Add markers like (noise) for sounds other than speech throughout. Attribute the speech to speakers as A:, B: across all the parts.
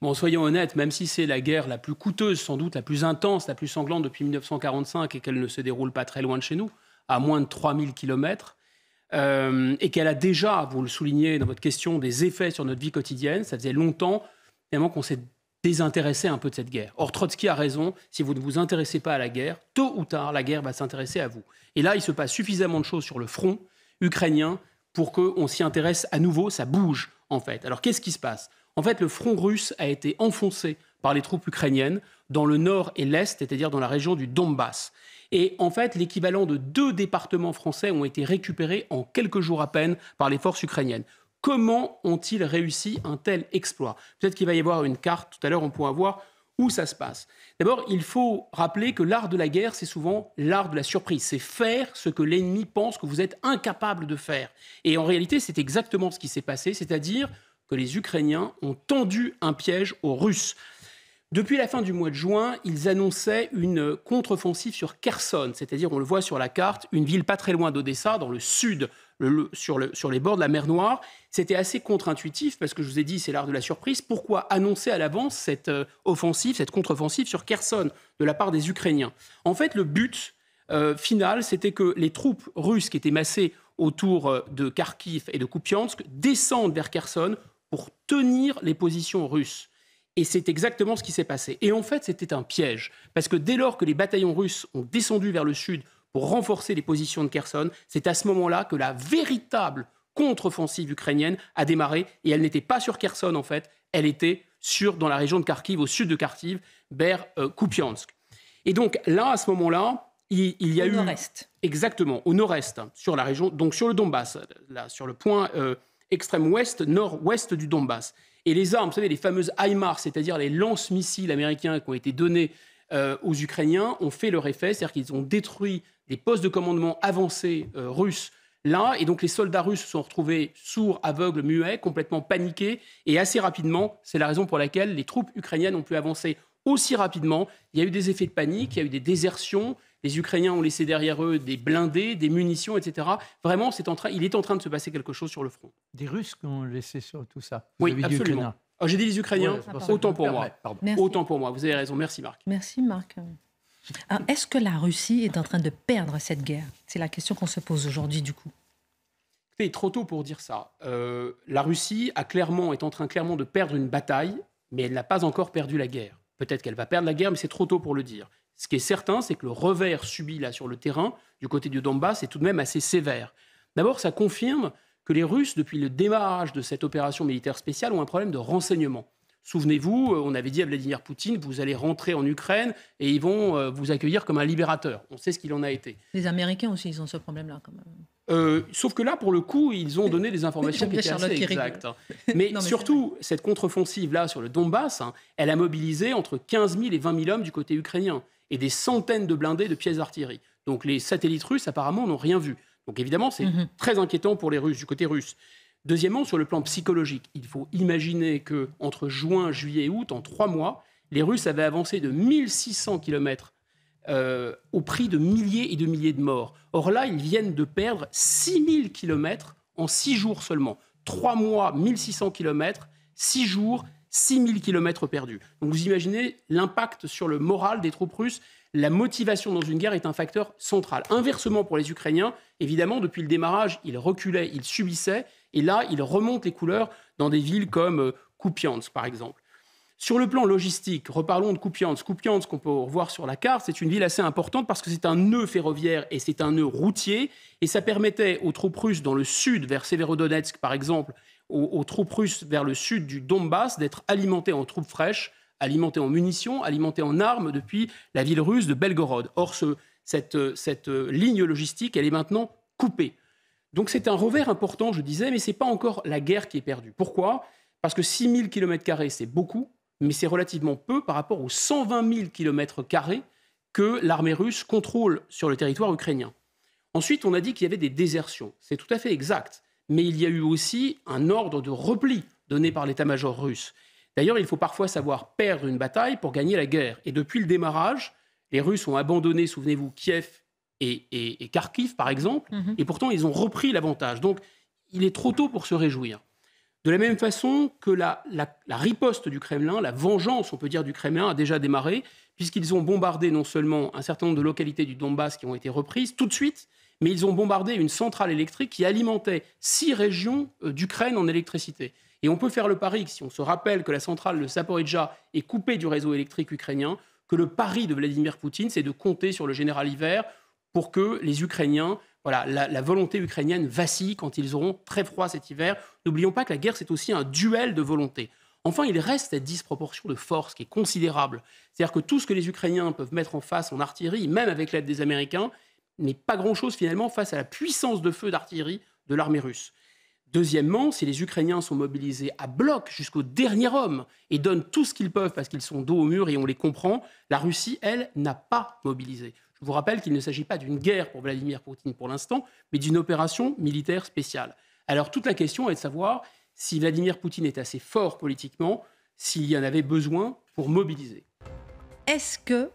A: Bon, soyons honnêtes, même si c'est la guerre la plus coûteuse, sans doute la plus intense, la plus sanglante depuis 1945 et qu'elle ne se déroule pas très loin de chez nous, à moins de 3000 kilomètres, euh, et qu'elle a déjà, vous le soulignez dans votre question, des effets sur notre vie quotidienne, ça faisait longtemps finalement qu'on s'est désintéressé un peu de cette guerre. Or, Trotsky a raison, si vous ne vous intéressez pas à la guerre, tôt ou tard, la guerre va s'intéresser à vous. Et là, il se passe suffisamment de choses sur le front ukrainien pour qu'on s'y intéresse à nouveau, ça bouge en fait. Alors, qu'est-ce qui se passe en fait, le front russe a été enfoncé par les troupes ukrainiennes dans le nord et l'est, c'est-à-dire dans la région du Donbass. Et en fait, l'équivalent de deux départements français ont été récupérés en quelques jours à peine par les forces ukrainiennes. Comment ont-ils réussi un tel exploit Peut-être qu'il va y avoir une carte, tout à l'heure on pourra voir où ça se passe. D'abord, il faut rappeler que l'art de la guerre, c'est souvent l'art de la surprise. C'est faire ce que l'ennemi pense que vous êtes incapable de faire. Et en réalité, c'est exactement ce qui s'est passé, c'est-à-dire que les Ukrainiens ont tendu un piège aux Russes. Depuis la fin du mois de juin, ils annonçaient une contre-offensive sur Kherson, c'est-à-dire, on le voit sur la carte, une ville pas très loin d'Odessa, dans le sud, sur, les bords de la mer Noire. C'était assez contre-intuitif, parce que je vous ai dit, c'est l'art de la surprise. Pourquoi annoncer à l'avance cette euh, offensive, cette contre-offensive sur Kherson de la part des Ukrainiens En fait, le but euh, final, c'était que les troupes russes qui étaient massées autour euh, de Kharkiv et de Kupiansk descendent vers Kherson pour tenir les positions russes. Et c'est exactement ce qui s'est passé. Et en fait, c'était un piège, parce que dès lors que les bataillons russes ont descendu vers le sud pour renforcer les positions de Kherson, c'est à ce moment-là que la véritable contre-offensive ukrainienne a démarré, et elle n'était pas sur Kherson en fait, elle était sur, dans la région de Kharkiv, au sud de Kharkiv, vers euh, Kupiansk. Et donc là, à ce moment-là, il, y a eu... Au nord-est. Exactement, au nord-est, hein, sur la région, donc sur le Donbass, là, sur le point... Euh, extrême ouest, nord-ouest du Donbass. Et les armes, vous savez, les fameuses HIMARS, c'est-à-dire les lance-missiles américains qui ont été donnés euh, aux Ukrainiens, ont fait leur effet, c'est-à-dire qu'ils ont détruit des postes de commandement avancés euh, russes là, et donc les soldats russes se sont retrouvés sourds, aveugles, muets, complètement paniqués, et assez rapidement, c'est la raison pour laquelle les troupes ukrainiennes ont pu avancer aussi rapidement. Il y a eu des effets de panique, il y a eu des désertions. Les Ukrainiens ont laissé derrière eux des blindés, des munitions, etc. Vraiment, c'est en train, il est en train de se passer quelque chose sur le front. Des Russes qui ont laissé sur tout ça. oui, absolument. Ah, j'ai dit les Ukrainiens, autant pour moi. Autant pour moi, vous avez raison. Merci Marc. Merci Marc. Est-ce que la Russie est en train de perdre cette guerre C'est la question qu'on se pose aujourd'hui du coup. C'est trop tôt pour dire ça. Euh, la Russie a clairement, est en train clairement de perdre une bataille, mais elle n'a pas encore perdu la guerre. Peut-être qu'elle va perdre la guerre, mais c'est trop tôt pour le dire. Ce qui est certain, c'est que le revers subi là sur le terrain, du côté du Donbass, est tout de même assez sévère. D'abord, ça confirme que les Russes, depuis le démarrage de cette opération militaire spéciale, ont un problème de renseignement. Souvenez-vous, euh, on avait dit à Vladimir Poutine, vous allez rentrer en Ukraine et ils vont euh, vous accueillir comme un libérateur. On sait ce qu'il en a été. Les Américains aussi, ils ont ce problème-là quand même. Euh, sauf que là, pour le coup, ils ont donné des (laughs) informations qui étaient exactes. Hein. (laughs) Mais, surtout, cette contre-offensive-là sur le Donbass, hein, elle a mobilisé entre 15 000 et 20 000 hommes du côté ukrainien et des centaines de blindés de pièces d'artillerie. Donc les satellites russes, apparemment, n'ont rien vu. Donc évidemment, c'est mhm. très inquiétant pour les Russes, du côté russe. Deuxièmement, sur le plan psychologique, il faut imaginer que entre juin, juillet et août, en trois mois, les Russes avaient avancé de 1600 km euh, au prix de milliers et de milliers de morts. Or là, ils viennent de perdre 6000 km en six jours seulement. Trois mois, 1600 km, six jours, 6000 km perdus. Donc vous imaginez l'impact sur le moral des troupes russes. La motivation dans une guerre est un facteur central. Inversement pour les Ukrainiens, évidemment, depuis le démarrage, ils reculaient, ils subissaient. Et là, il remonte les couleurs dans des villes comme euh, Kupiansk, par exemple. Sur le plan logistique, reparlons de Kupiansk. Kupiansk, qu'on peut revoir sur la carte, c'est une ville assez importante parce que c'est un nœud ferroviaire et c'est un nœud routier. Et ça permettait aux troupes russes dans le sud, vers Severodonetsk par exemple, aux, troupes russes vers le sud du Donbass, d'être alimentées en troupes fraîches, alimentées en munitions, alimentées en armes depuis la ville russe de Belgorod. Or, cette euh, euh, ligne logistique, elle est maintenant coupée. Donc c'est un revers important, je disais, mais ce n'est pas encore la guerre qui est perdue. Pourquoi Parce que 6 000 km, c'est beaucoup, mais c'est relativement peu par rapport aux 120 000 km que l'armée russe contrôle sur le territoire ukrainien. Ensuite, on a dit qu'il y avait des désertions. C'est tout à fait exact. Mais il y a eu aussi un ordre de repli donné par l'état-major russe. D'ailleurs, il faut parfois savoir perdre une bataille pour gagner la guerre. Et depuis le démarrage, les Russes ont abandonné, souvenez-vous, Kiev et, Kharkiv, par exemple, mhm. et pourtant ils ont repris l'avantage. Donc il est trop tôt pour se réjouir. De la même façon que la, riposte du Kremlin, la vengeance, on peut dire, du Kremlin a déjà démarré, puisqu'ils ont bombardé non seulement un certain nombre de localités du Donbass qui ont été reprises tout de suite, mais ils ont bombardé une centrale électrique qui alimentait six régions euh, d'Ukraine en électricité. Et on peut faire le pari que si on se rappelle que la centrale de Saporidja est coupée du réseau électrique ukrainien, que le pari de Vladimir Poutine, c'est de compter sur le général Hiver pour que les Ukrainiens, voilà, la, la, volonté ukrainienne vacille quand ils auront très froid cet hiver. N'oublions pas que la guerre, c'est aussi un duel de volonté. Enfin, il reste cette disproportion de force qui est considérable. C'est-à-dire que tout ce que les Ukrainiens peuvent mettre en face en artillerie, même avec l'aide des Américains, n'est pas grand-chose finalement face à la puissance de feu d'artillerie de l'armée russe. Deuxièmement, si les Ukrainiens sont mobilisés à bloc jusqu'au dernier homme et donnent tout ce qu'ils peuvent parce qu'ils sont dos au mur et on les comprend, la Russie, elle, n'a pas mobilisé. Je vous rappelle qu'il ne s'agit pas d'une guerre pour Vladimir Poutine pour l'instant, mais d'une opération militaire spéciale. Alors toute la question est de savoir si Vladimir Poutine est assez fort politiquement, s'il y en avait besoin pour mobiliser. Est-ce que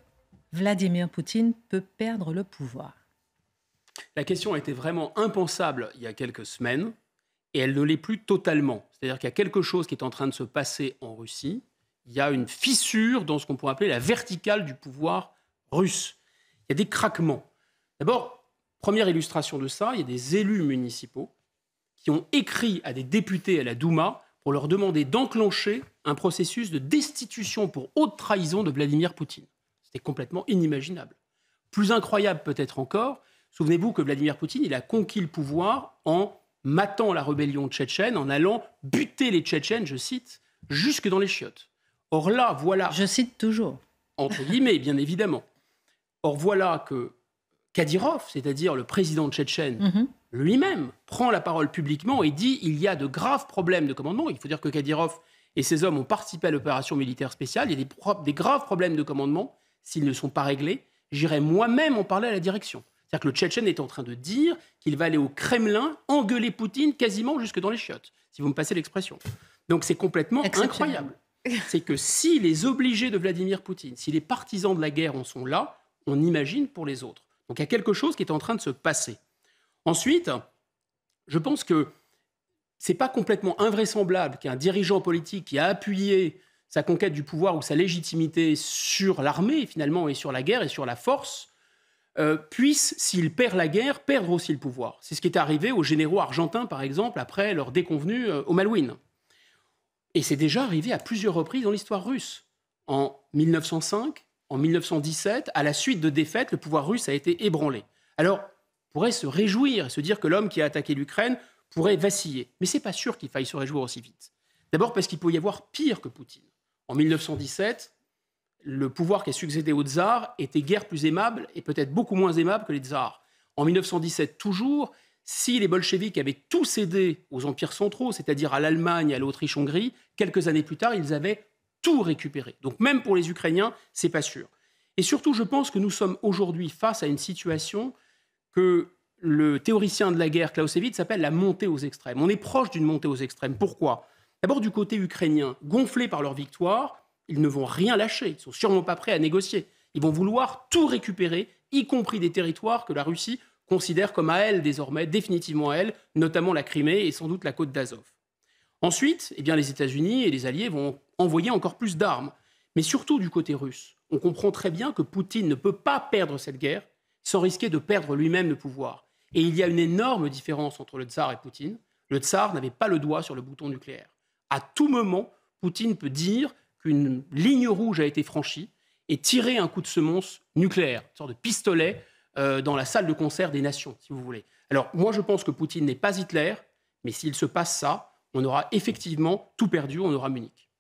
A: Vladimir Poutine peut perdre le pouvoir La question était vraiment impensable il y a quelques semaines et elle ne l'est plus totalement. C'est-à-dire qu'il y a quelque chose qui est en train de se passer en Russie. Il y a une fissure dans ce qu'on pourrait appeler la verticale du pouvoir russe. Il y a des craquements. D'abord, première illustration de ça, il y a des élus municipaux qui ont écrit à des députés à la Douma pour leur demander d'enclencher un processus de destitution pour haute trahison de Vladimir Poutine. C'était complètement inimaginable. Plus incroyable peut-être encore, souvenez-vous que Vladimir Poutine, il a conquis le pouvoir en matant la rébellion tchétchène, en allant buter les Tchétchènes, je cite, jusque dans les chiottes. Or là, voilà. Je cite toujours. Entre guillemets, bien évidemment. Or voilà que Kadyrov, c'est-à-dire le président tchétchène, mhm. lui-même prend la parole publiquement et dit il y a de graves problèmes de commandement. Il faut dire que Kadyrov et ses hommes ont participé à l'opération militaire spéciale. Il y a des, graves problèmes de commandement. S'ils ne sont pas réglés, j'irai moi-même en parler à la direction. C'est-à-dire que le Tchétchène est en train de dire qu'il va aller au Kremlin engueuler Poutine quasiment jusque dans les chiottes, si vous me passez l'expression. Donc c'est complètement incroyable. C'est que si les obligés de Vladimir Poutine, si les partisans de la guerre en sont là, on imagine pour les autres. Donc il y a quelque chose qui est en train de se passer. Ensuite, je pense que ce n'est pas complètement invraisemblable qu'un dirigeant politique qui a appuyé sa conquête du pouvoir ou sa légitimité sur l'armée finalement et sur la guerre et sur la force euh, puisse, s'il perd la guerre, perdre aussi le pouvoir. C'est ce qui est arrivé aux généraux argentins, par exemple, après leur déconvenue euh, au Malouine. Et c'est déjà arrivé à plusieurs reprises dans l'histoire russe. En 1905, en 1917, à la suite de défaites, le pouvoir russe a été ébranlé. Alors, on pourrait se réjouir et se dire que l'homme qui a attaqué l'Ukraine pourrait vaciller. Mais c'est pas sûr qu'il faille se réjouir aussi vite. D'abord parce qu'il peut y avoir pire que Poutine. En 1917, le pouvoir qui a succédé au tsar était guère plus aimable et peut-être beaucoup moins aimable que les tsars. En 1917, toujours, si les bolcheviks avaient tout cédé aux empires centraux, c'est-à-dire à, l'Allemagne l'Allemagne, à l'Autriche-Hongrie, quelques années plus tard, ils avaient tout récupérer. Donc même pour les Ukrainiens, c'est pas sûr. Et surtout, je pense que nous sommes aujourd'hui face à une situation que le théoricien de la guerre Clausewitz s'appelle la montée aux extrêmes. On est proche d'une montée aux extrêmes. Pourquoi D'abord du côté ukrainien, gonflés par leur victoire, ils ne vont rien lâcher, ils sont sûrement pas prêts à négocier. Ils vont vouloir tout récupérer, y compris des territoires que la Russie considère comme à elle désormais, définitivement à elle, notamment la Crimée et sans doute la côte d'Azov. Ensuite, eh bien, les États-Unis et les Alliés vont envoyer encore plus d'armes. Mais surtout du côté russe, on comprend très bien que Poutine ne peut pas perdre cette guerre sans risquer de perdre lui-même le pouvoir. Et il y a une énorme différence entre le tsar et Poutine. Le tsar n'avait pas le doigt sur le bouton nucléaire. À tout moment, Poutine peut dire qu'une ligne rouge a été franchie et tirer un coup de semonce nucléaire, une sorte de pistolet euh, dans la salle de concert des nations, si vous voulez. Alors moi, je pense que Poutine n'est pas Hitler, mais s'il se passe ça, on aura effectivement tout perdu, on aura Munich.